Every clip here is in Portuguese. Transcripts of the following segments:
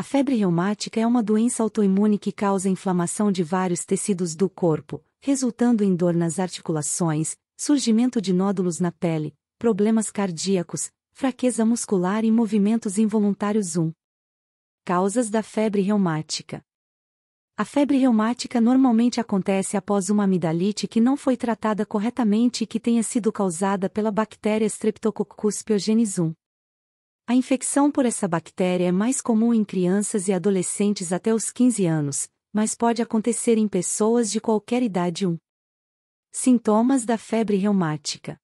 A febre reumática é uma doença autoimune que causa inflamação de vários tecidos do corpo, resultando em dor nas articulações, surgimento de nódulos na pele, problemas cardíacos, fraqueza muscular e movimentos involuntários. 1. Causas da febre reumática. A febre reumática normalmente acontece após uma amidalite que não foi tratada corretamente e que tenha sido causada pela bactéria Streptococcus pyogenes 1. A infecção por essa bactéria é mais comum em crianças e adolescentes até os 15 anos, mas pode acontecer em pessoas de qualquer idade. 1. Sintomas da febre reumática.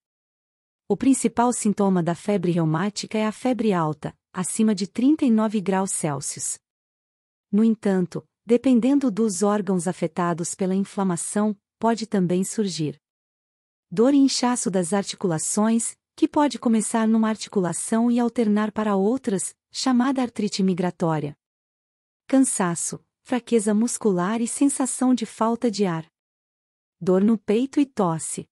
O principal sintoma da febre reumática é a febre alta, acima de 39 graus Celsius. No entanto, dependendo dos órgãos afetados pela inflamação, pode também surgir dor e inchaço das articulações, que pode começar numa articulação e alternar para outras, chamada artrite migratória. Cansaço, fraqueza muscular e sensação de falta de ar. Dor no peito e tosse.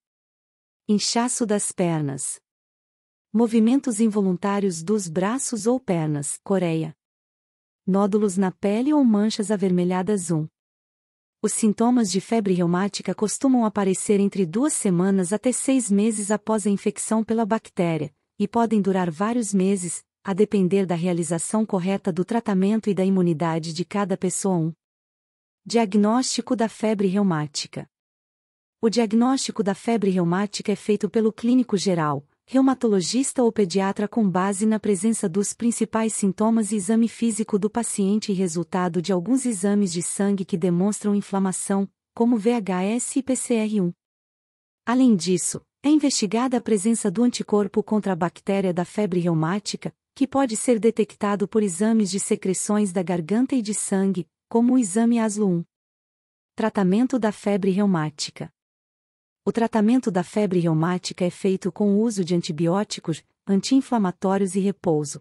Inchaço das pernas. Movimentos involuntários dos braços ou pernas, Coreia. Nódulos na pele ou manchas avermelhadas 1 os sintomas de febre reumática costumam aparecer entre duas semanas até seis meses após a infecção pela bactéria, e podem durar vários meses, a depender da realização correta do tratamento e da imunidade de cada pessoa. 1. Diagnóstico da febre reumática. O diagnóstico da febre reumática é feito pelo clínico geral, reumatologista ou pediatra com base na presença dos principais sintomas e exame físico do paciente e resultado de alguns exames de sangue que demonstram inflamação, como VHS e PCR1. Além disso, é investigada a presença do anticorpo contra a bactéria da febre reumática, que pode ser detectado por exames de secreções da garganta e de sangue, como o exame ASLO1. Tratamento da febre reumática o tratamento da febre reumática é feito com o uso de antibióticos, anti-inflamatórios e repouso.